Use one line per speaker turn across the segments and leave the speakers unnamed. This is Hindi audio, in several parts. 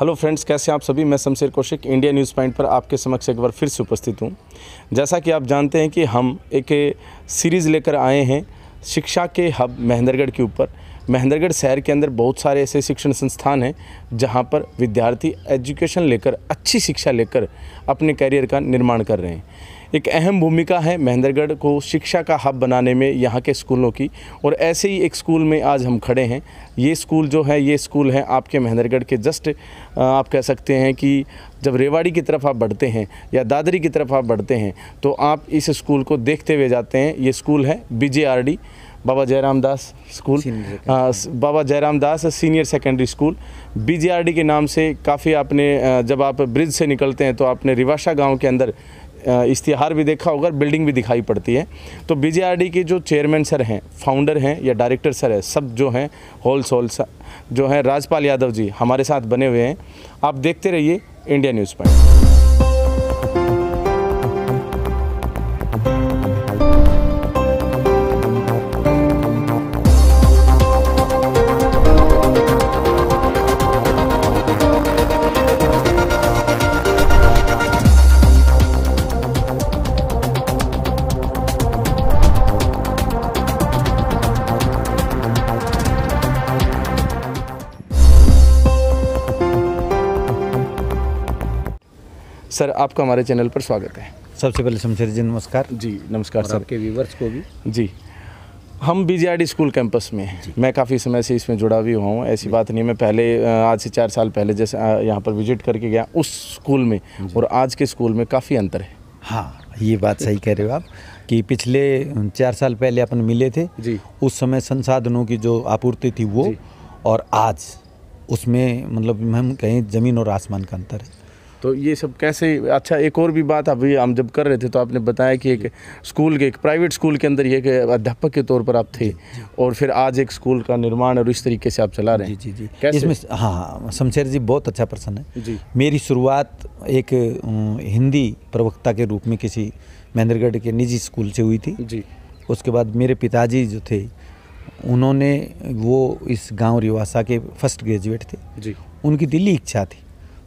हेलो फ्रेंड्स कैसे आप सभी मैं Shamsher Kaushik India news point पर आपके समक्ष एक बार फिर से उपस्थित हूँ जैसा कि आप जानते हैं कि हम एक सीरीज़ लेकर आए हैं शिक्षा के हब महेंद्रगढ़ के ऊपर महेंद्रगढ़ शहर के अंदर बहुत सारे ऐसे शिक्षण संस्थान हैं जहाँ पर विद्यार्थी एजुकेशन लेकर अच्छी शिक्षा लेकर अपने करियर का निर्माण कर रहे हैं एक अहम भूमिका है महेंद्रगढ़ को शिक्षा का हब बनाने में यहाँ के स्कूलों की और ऐसे ही एक स्कूल में आज हम खड़े हैं ये स्कूल जो है ये स्कूल है आपके महेंद्रगढ़ के जस्ट आप कह सकते हैं कि जब रेवाड़ी की तरफ आप बढ़ते हैं या दादरी की तरफ आप बढ़ते हैं तो आप इस स्कूल को देखते हुए जाते हैं ये स्कूल है B Baba Jairam Das school Baba Jairam Das senior secondary school BJRD के नाम से काफ़ी आपने जब आप ब्रिज से निकलते हैं तो आपने रिवाशा गांव के अंदर इश्तिहार भी देखा होगा बिल्डिंग भी दिखाई पड़ती है तो बीजेआरडी के जो चेयरमैन सर हैं फाउंडर हैं या डायरेक्टर सर हैं सब जो हैं होल सोल जो हैं राजपाल यादव जी हमारे साथ बने हुए हैं आप देखते रहिए इंडिया न्यूज़ पॉइंट सर आपका हमारे चैनल पर स्वागत है
सबसे पहले शमशेर जी नमस्कार जी नमस्कार सर के व्यूवर्स को भी जी हम बी
स्कूल कैंपस में हैं मैं काफ़ी समय से इसमें जुड़ा भी हुआ हूँ ऐसी बात नहीं मैं पहले आज से चार साल पहले जैसे यहाँ पर विजिट करके गया उस स्कूल में और आज के स्कूल में काफ़ी अंतर है
हाँ ये बात सही कह रहे हो आप कि पिछले चार साल पहले अपन मिले थे जी उस समय संसाधनों की जो आपूर्ति थी वो और आज उसमें मतलब हम कहें ज़मीन और आसमान का अंतर है
तो ये सब कैसे अच्छा एक और भी बात अभी हम जब कर रहे थे तो आपने बताया कि एक स्कूल के एक प्राइवेट स्कूल के अंदर ये एक अध्यापक के तौर पर आप थे और फिर आज एक स्कूल का निर्माण और इस तरीके से आप चला रहे हैं जी जी जी इसमें
हाँ हाँ शमशेर जी बहुत अच्छा पर्सन है जी मेरी शुरुआत एक हिंदी प्रवक्ता के रूप में किसी महेंद्रगढ़ के निजी स्कूल से हुई थी जी उसके बाद मेरे पिताजी जो थे उन्होंने वो इस गाँव रिवासा के फर्स्ट ग्रेजुएट थे जी उनकी दिल्ली इच्छा थी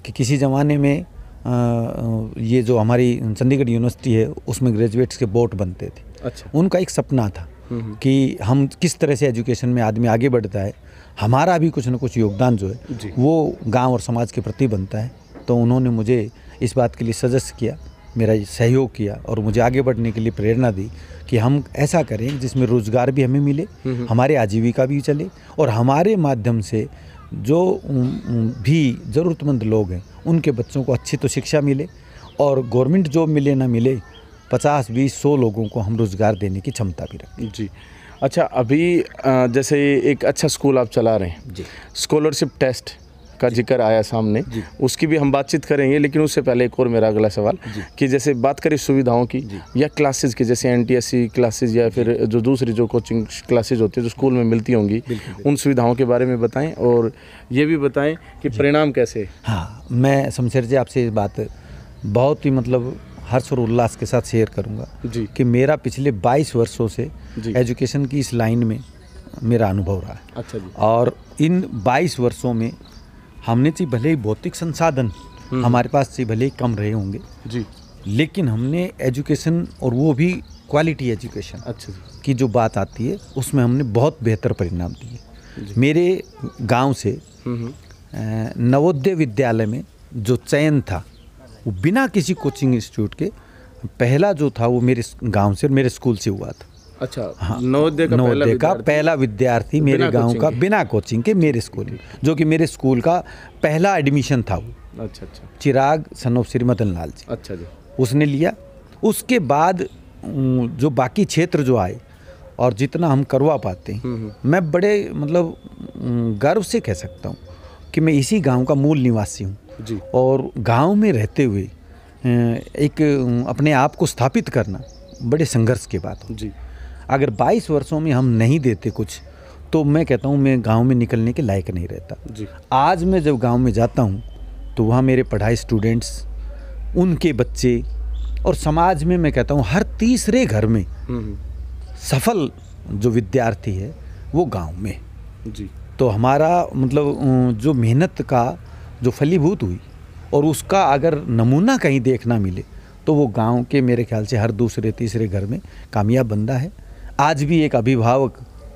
कि किसी ज़माने में ये जो हमारी चंडीगढ़ यूनिवर्सिटी है उसमें ग्रेजुएट्स के बोर्ड बनते थे अच्छा उनका एक सपना था हम्म, हम्म। कि हम किस तरह से एजुकेशन में आदमी आगे बढ़ता है हमारा भी कुछ ना कुछ योगदान जो है वो गांव और समाज के प्रति बनता है तो उन्होंने मुझे इस बात के लिए सजेस्ट किया मेरा सहयोग किया और मुझे आगे बढ़ने के लिए प्रेरणा दी कि हम ऐसा करें जिसमें रोज़गार भी हमें मिले हम्म, हमारे आजीविका भी चले और हमारे माध्यम से जो भी ज़रूरतमंद लोग हैं उनके बच्चों को अच्छी तो शिक्षा मिले और गवर्नमेंट जॉब मिले ना मिले पचास बीस सौ लोगों को हम रोज़गार देने की क्षमता भी रखें जी अच्छा अभी
जैसे एक अच्छा स्कूल आप चला रहे हैं जी स्कॉलरशिप टेस्ट का जिक्र आया सामने उसकी भी हम बातचीत करेंगे लेकिन उससे पहले एक और मेरा अगला सवाल कि जैसे बात करें सुविधाओं की या क्लासेज की जैसे एन क्लासेज या फिर जो दूसरी जो कोचिंग क्लासेज होती है जो स्कूल में मिलती होंगी उन सुविधाओं के बारे में बताएँ और ये भी बताएँ कि परिणाम कैसे हाँ
मैं शमशेर जी आपसे ये बात बहुत ही मतलब हर्ष और उल्लास के साथ शेयर करूंगा जी कि मेरा पिछले 22 वर्षों से एजुकेशन की इस लाइन में मेरा अनुभव रहा है अच्छा जी और इन 22 वर्षों में हमने से भले ही भौतिक संसाधन हम्म। हमारे पास से भले ही कम रहे होंगे जी लेकिन हमने एजुकेशन और वो भी क्वालिटी एजुकेशन अच्छा की जो बात आती है उसमें हमने बहुत बेहतर परिणाम दिए मेरे गांव से हम्म, हम्म। नवोदय विद्यालय में जो चयन था वो बिना किसी कोचिंग इंस्टीट्यूट के पहला जो था वो मेरे गांव से मेरे स्कूल से हुआ था अच्छा हाँ। नवोदय का नवोदय का पहला विद्यार्थी मेरे गांव का बिना कोचिंग के मेरे स्कूल में जो कि मेरे स्कूल का पहला एडमिशन था वो अच्छा अच्छा चिराग सन ऑफ श्री मदन लाल जी अच्छा जी उसने लिया उसके बाद जो बाकी क्षेत्र जो आए और जितना हम करवा पाते हैं हम्म, हम्म। मैं बड़े मतलब गर्व से कह सकता हूँ कि मैं इसी गांव का मूल निवासी हूँ और गांव में रहते हुए एक अपने आप को स्थापित करना बड़े संघर्ष की बात जी अगर 22 वर्षों में हम नहीं देते कुछ तो मैं कहता हूँ मैं गांव में निकलने के लायक नहीं रहता जी आज मैं जब गांव में जाता हूँ तो वहाँ मेरे पढ़ाई स्टूडेंट्स उनके बच्चे और समाज में मैं कहता हूँ हर तीसरे घर में हम्म, हम्म। सफल जो विद्यार्थी है वो गाँव में जी तो हमारा मतलब जो मेहनत का जो फलीभूत हुई और उसका अगर नमूना कहीं देखना मिले तो वो गांव के मेरे ख्याल से हर दूसरे तीसरे घर में कामयाब बंदा है आज भी एक अभिभावक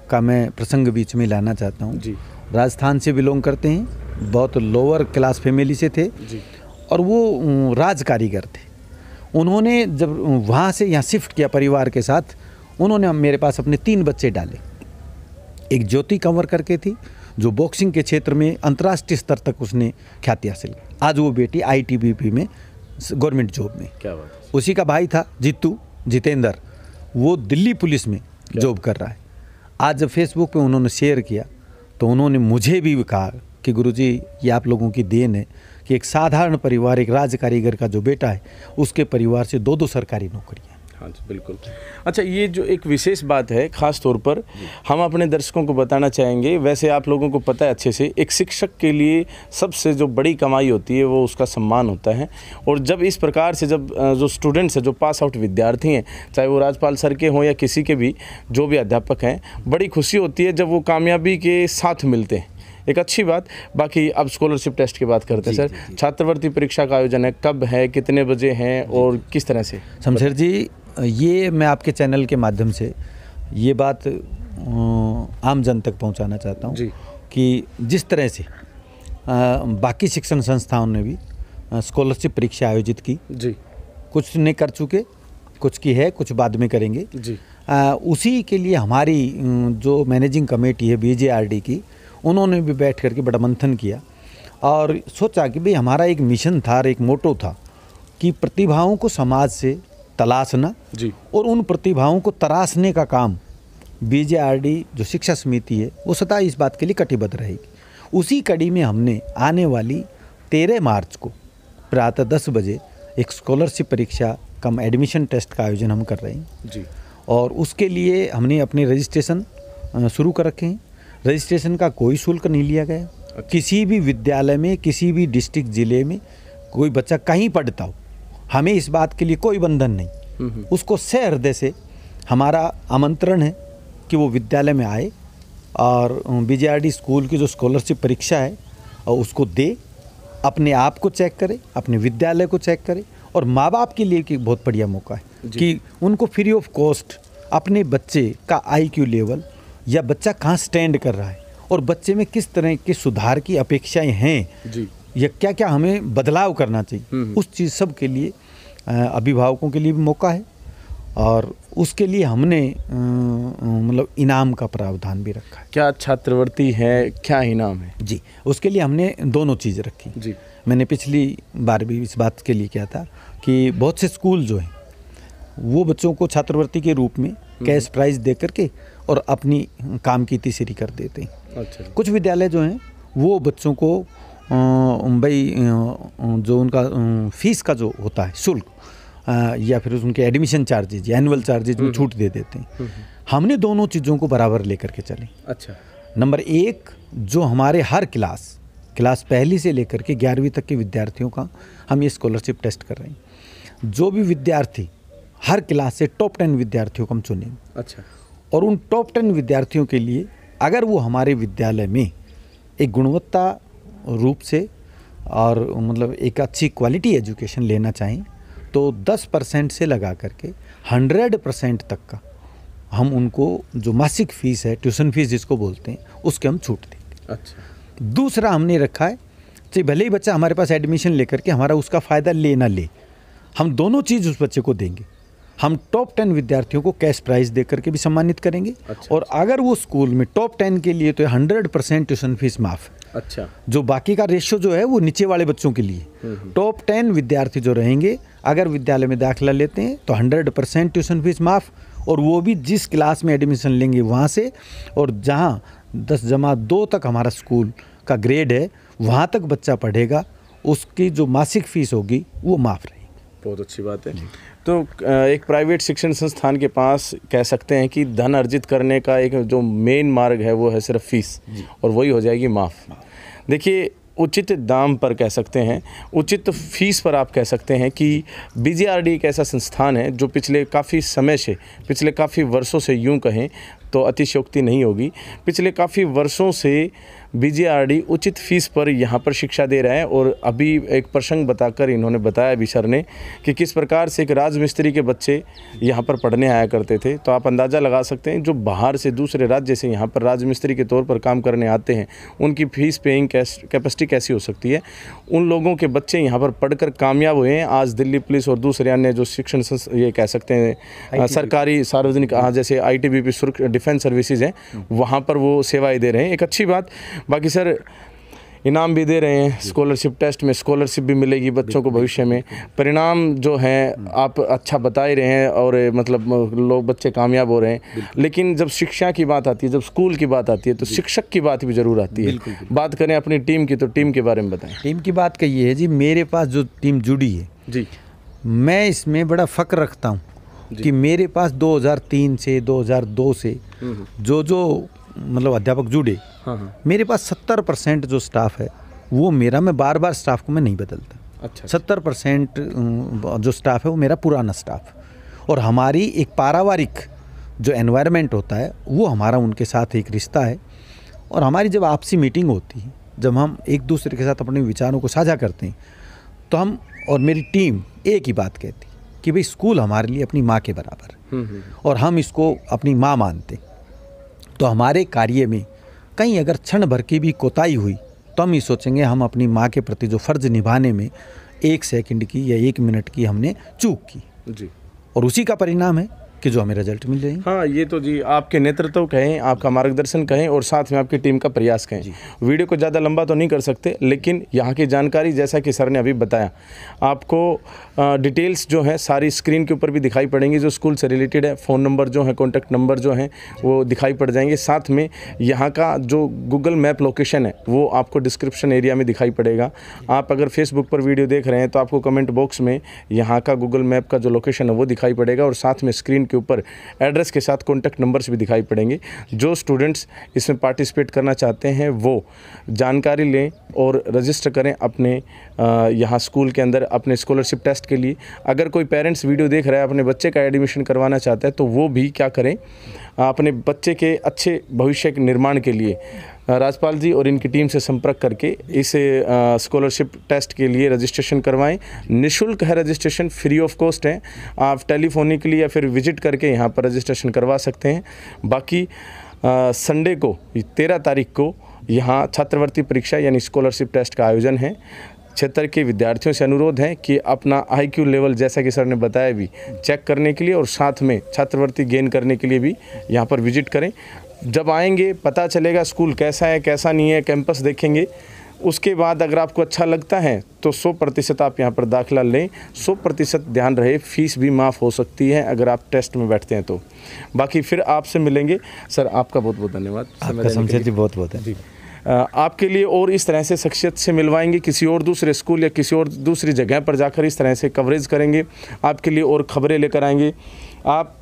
का मैं प्रसंग बीच में लाना चाहता हूँ जी राजस्थान से बिलोंग करते हैं बहुत लोअर क्लास फैमिली से थे जी और वो राज कारीगर थे उन्होंने जब वहाँ से यहाँ शिफ्ट किया परिवार के साथ उन्होंने मेरे पास अपने तीन बच्चे डाले एक ज्योति कंवर करके थी जो बॉक्सिंग के क्षेत्र में अंतर्राष्ट्रीय स्तर तक उसने ख्याति हासिल की आज वो बेटी आईटीबीपी में गवर्नमेंट जॉब में क्या बात उसी का भाई था जीतू जितेंद्र वो दिल्ली पुलिस में जॉब कर रहा है आज जब फेसबुक पे उन्होंने शेयर किया तो उन्होंने मुझे भी कहा कि गुरुजी ये आप लोगों की देन है कि एक साधारण परिवार एक राज कारीगर का जो बेटा है उसके परिवार से दो दो सरकारी नौकरियाँ
हाँ जी बिल्कुल अच्छा ये जो एक विशेष बात है ख़ास तौर पर हम अपने दर्शकों को बताना चाहेंगे वैसे आप लोगों को पता है अच्छे से एक शिक्षक के लिए सबसे जो बड़ी कमाई होती है वो उसका सम्मान होता है और जब इस प्रकार से जब जो स्टूडेंट्स हैं जो पास आउट विद्यार्थी हैं चाहे वो राजपाल सर के हों या किसी के भी जो भी अध्यापक हैं बड़ी खुशी होती है जब वो कामयाबी के साथ मिलते हैं एक अच्छी बात बाकी अब स्कॉलरशिप टेस्ट की बात करते हैं सर छात्रवृत्ति परीक्षा का आयोजन है कब है कितने बजे हैं और किस तरह से शमशेर
जी ये मैं आपके चैनल के माध्यम से ये बात आम जन तक पहुंचाना चाहता हूं कि जिस तरह से बाकी शिक्षण संस्थाओं ने भी स्कॉलरशिप परीक्षा आयोजित की जी कुछ ने कर चुके कुछ की है कुछ बाद में करेंगे जी आ, उसी के लिए हमारी जो मैनेजिंग कमेटी है बीजेआरडी की उन्होंने भी बैठ करके बड़ा मंथन किया और सोचा कि भाई हमारा एक मिशन था और एक मोटो था कि प्रतिभाओं को समाज से तलाशना जी और उन प्रतिभाओं को तराशने का काम बीजेआरडी जो शिक्षा समिति है वो सदा इस बात के लिए कटिबद्ध रहेगी उसी कड़ी में हमने आने वाली तेरह मार्च को प्रातः दस बजे एक स्कॉलरशिप परीक्षा कम एडमिशन टेस्ट का आयोजन हम कर रहे हैं जी और उसके लिए हमने अपने रजिस्ट्रेशन शुरू कर रखे हैं रजिस्ट्रेशन का कोई शुल्क नहीं लिया गया अच्छा। किसी भी विद्यालय में किसी भी डिस्ट्रिक्ट ज़िले में कोई बच्चा कहीं पढ़ता हो हमें इस बात के लिए कोई बंधन नहीं उसको से हृदय से हमारा आमंत्रण है कि वो विद्यालय में आए और बीजेआरडी स्कूल की जो स्कॉलरशिप परीक्षा है और उसको दे अपने आप को चेक करे अपने विद्यालय को चेक करे और माँ बाप के लिए कि बहुत बढ़िया मौका है कि उनको फ्री ऑफ कॉस्ट अपने बच्चे का आईक्यू लेवल या बच्चा कहाँ स्टैंड कर रहा है और बच्चे में किस तरह के सुधार की अपेक्षाएं हैं या क्या क्या हमें बदलाव करना चाहिए उस चीज़ सब के लिए अभिभावकों के लिए भी मौका है और उसके लिए हमने मतलब इनाम का प्रावधान भी रखा है क्या छात्रवृत्ति है क्या इनाम है जी उसके लिए हमने दोनों चीज़ रखी जी मैंने पिछली बार भी इस बात के लिए किया था कि बहुत से स्कूल जो हैं वो बच्चों को छात्रवृत्ति के रूप में हम्म। कैश प्राइज दे करके और अपनी काम की तीसरी कर देते हैं अच्छा कुछ विद्यालय जो हैं वो बच्चों को भाई जो उनका फीस का जो होता है शुल्क या फिर उनके एडमिशन चार्जेज एनुअल चार्जेज में छूट दे देते हैं हम्म, हम्म। हमने दोनों चीज़ों को बराबर लेकर के चले अच्छा नंबर एक जो हमारे हर क्लास क्लास पहली से लेकर के ग्यारहवीं तक के विद्यार्थियों का हम ये स्कॉलरशिप टेस्ट कर रहे हैं जो भी विद्यार्थी हर क्लास से टॉप टेन विद्यार्थियों को हम चुनेंगे अच्छा और उन टॉप टेन विद्यार्थियों के लिए अगर वो हमारे विद्यालय में एक गुणवत्ता रूप से और मतलब एक अच्छी क्वालिटी एजुकेशन लेना चाहें तो 10 परसेंट से लगा करके 100 परसेंट तक का हम उनको जो मासिक फीस है ट्यूशन फीस जिसको बोलते हैं उसके हम छूट देंगे अच्छा दूसरा हमने रखा है कि भले ही बच्चा हमारे पास एडमिशन लेकर के हमारा उसका फ़ायदा ले ना ले हम दोनों चीज़ उस बच्चे को देंगे हम टॉप टेन विद्यार्थियों को कैश प्राइज दे करके भी सम्मानित करेंगे अच्छा, और अच्छा। अगर वो स्कूल में टॉप टेन के लिए तो हंड्रेड परसेंट ट्यूशन फीस माफ़ है अच्छा जो बाकी का रेशियो जो है वो नीचे वाले बच्चों के लिए टॉप हम्म, टेन हम्म। विद्यार्थी जो रहेंगे अगर विद्यालय में दाखिला लेते हैं तो हंड्रेड परसेंट ट्यूशन फीस माफ़ और वो भी जिस क्लास में एडमिशन लेंगे वहाँ से और जहाँ दस जमा दो तक हमारा स्कूल का ग्रेड है वहाँ तक बच्चा पढ़ेगा उसकी जो मासिक फीस होगी वो माफ़ रहेगी बहुत अच्छी बात है
तो एक प्राइवेट शिक्षण संस्थान के पास कह सकते हैं कि धन अर्जित करने का एक जो मेन मार्ग है वो है सिर्फ फीस और वही हो जाएगी माफ़ देखिए उचित दाम पर कह सकते हैं उचित फीस पर आप कह सकते हैं कि बीजीआरडी एक ऐसा संस्थान है जो पिछले काफ़ी समय से पिछले काफ़ी वर्षों से यूं कहें तो अतिशयोक्ति नहीं होगी पिछले काफ़ी वर्षों से बी उचित फीस पर यहाँ पर शिक्षा दे रहे हैं और अभी एक प्रसंग बताकर इन्होंने बताया अभी सर ने कि किस प्रकार से एक राजमिस्त्री के बच्चे यहाँ पर पढ़ने आया करते थे तो आप अंदाज़ा लगा सकते हैं जो बाहर से दूसरे राज्य से यहाँ पर राजमिस्त्री के तौर पर काम करने आते हैं उनकी फ़ीस पेइंग कैपेसिटी कैसी हो सकती है उन लोगों के बच्चे यहाँ पर पढ़ कामयाब हुए हैं आज दिल्ली पुलिस और दूसरे अन्य जो शिक्षण ये कह सकते हैं सरकारी सार्वजनिक हाँ, जैसे I T B P defence services हैं वहाँ पर वो सेवाएँ दे रहे हैं एक अच्छी बात बाकी सर इनाम भी दे रहे हैं स्कॉलरशिप टेस्ट में स्कॉलरशिप भी मिलेगी बच्चों को भविष्य में परिणाम जो हैं हम्म। आप अच्छा बता ही रहे हैं और मतलब लोग बच्चे कामयाब हो रहे हैं लेकिन जब शिक्षा की बात आती है जब स्कूल की बात आती है तो शिक्षक की बात भी ज़रूर आती है बात करें अपनी टीम की तो टीम के बारे में बताएं टीम
की बात कही है जी मेरे पास जो टीम जुड़ी है जी मैं इसमें बड़ा फ़क्र रखता हूँ कि मेरे पास दो से दो से हम्म। जो जो मतलब अध्यापक जुड़े हाँ हाँ मेरे पास सत्तर परसेंट जो स्टाफ है वो मेरा मैं बार बार स्टाफ को मैं नहीं बदलता अच्छा, अच्छा। सत्तर परसेंट जो स्टाफ है वो मेरा पुराना स्टाफ और हमारी एक पारिवारिक जो एनवायरनमेंट होता है वो हमारा उनके साथ एक रिश्ता है और हमारी जब आपसी मीटिंग होती है जब हम एक दूसरे के साथ अपने विचारों को साझा करते हैं तो हम और मेरी टीम एक ही बात कहती कि भाई स्कूल हमारे लिए अपनी माँ के बराबर हम्म, हम्म। और हम इसको अपनी माँ मानते हैं तो हमारे कार्य में कहीं अगर क्षण भर की भी कोताही हुई तो हम ये सोचेंगे हम अपनी माँ के प्रति जो फ़र्ज निभाने में एक सेकंड की या एक मिनट की हमने चूक की जी और उसी का परिणाम है कि जो हमें रिजल्ट मिल जाएंगे
हाँ ये तो जी आपके नेतृत्व कहें आपका मार्गदर्शन कहें और साथ में आपकी टीम का प्रयास कहें वीडियो को ज़्यादा लंबा तो नहीं कर सकते लेकिन यहाँ की जानकारी जैसा कि सर ने अभी बताया आपको डिटेल्स जो है सारी स्क्रीन के ऊपर भी दिखाई पड़ेंगी जो स्कूल से रिलेटेड है फ़ोन नंबर जो है कॉन्टैक्ट नंबर जो है वो दिखाई पड़ जाएंगे साथ में यहाँ का जो गूगल मैप लोकेशन है वो आपको डिस्क्रिप्शन एरिया में दिखाई पड़ेगा आप अगर फेसबुक पर वीडियो देख रहे हैं तो आपको कमेंट बॉक्स में यहाँ का गूगल मैप का जो लोकेशन है वो दिखाई पड़ेगा और साथ में स्क्रीन के ऊपर एड्रेस के साथ कॉन्टैक्ट नंबर्स भी दिखाई पड़ेंगे जो स्टूडेंट्स इसमें पार्टिसिपेट करना चाहते हैं वो जानकारी लें और रजिस्टर करें अपने यहाँ स्कूल के अंदर अपने स्कॉलरशिप टेस्ट के लिए अगर कोई पेरेंट्स वीडियो देख रहा है अपने बच्चे का एडमिशन करवाना चाहता है तो वो भी क्या करें अपने बच्चे के अच्छे भविष्य के निर्माण के लिए राजपाल जी और इनकी टीम से संपर्क करके इस स्कॉलरशिप टेस्ट के लिए रजिस्ट्रेशन करवाएं निशुल्क है रजिस्ट्रेशन फ्री ऑफ कॉस्ट है आप टेलीफोनिकली या फिर विजिट करके यहाँ पर रजिस्ट्रेशन करवा सकते हैं बाकी संडे को तेरह तारीख को यहाँ छात्रवृत्ति परीक्षा यानी स्कॉलरशिप टेस्ट का आयोजन है क्षेत्र के विद्यार्थियों से अनुरोध है कि अपना आईक्यू लेवल जैसा कि सर ने बताया भी चेक करने के लिए और साथ में छात्रवृत्ति गेन करने के लिए भी यहाँ पर विजिट करें जब आएंगे पता चलेगा स्कूल कैसा है कैसा नहीं है कैंपस देखेंगे उसके बाद अगर आपको अच्छा लगता है तो 100 प्रतिशत आप यहाँ पर दाखिला लें 100 प्रतिशत ध्यान रहे फीस भी माफ़ हो सकती है अगर आप टेस्ट में बैठते हैं तो बाकी फिर आपसे मिलेंगे सर आपका बहुत बहुत धन्यवाद आपका समझे जी
बहुत बहुत जी
आपके लिए और इस तरह से शख्सियत से मिलवाएंगे किसी और दूसरे स्कूल या किसी और दूसरी जगह पर जाकर इस तरह से कवरेज करेंगे आपके लिए और खबरें लेकर आएंगे आप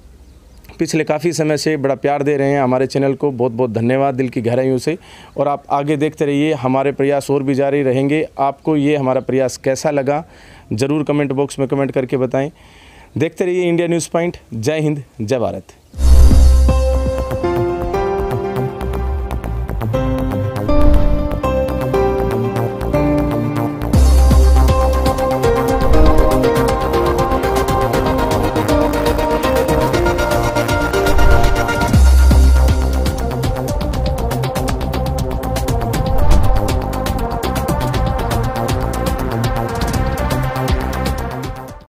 पिछले काफ़ी समय से बड़ा प्यार दे रहे हैं हमारे चैनल को बहुत बहुत धन्यवाद दिल की गहराइयों से और आप आगे देखते रहिए हमारे प्रयास और भी जारी रहेंगे आपको ये हमारा प्रयास कैसा लगा ज़रूर कमेंट बॉक्स में कमेंट करके बताएँ देखते रहिए इंडिया न्यूज़ पॉइंट जय हिंद जय भारत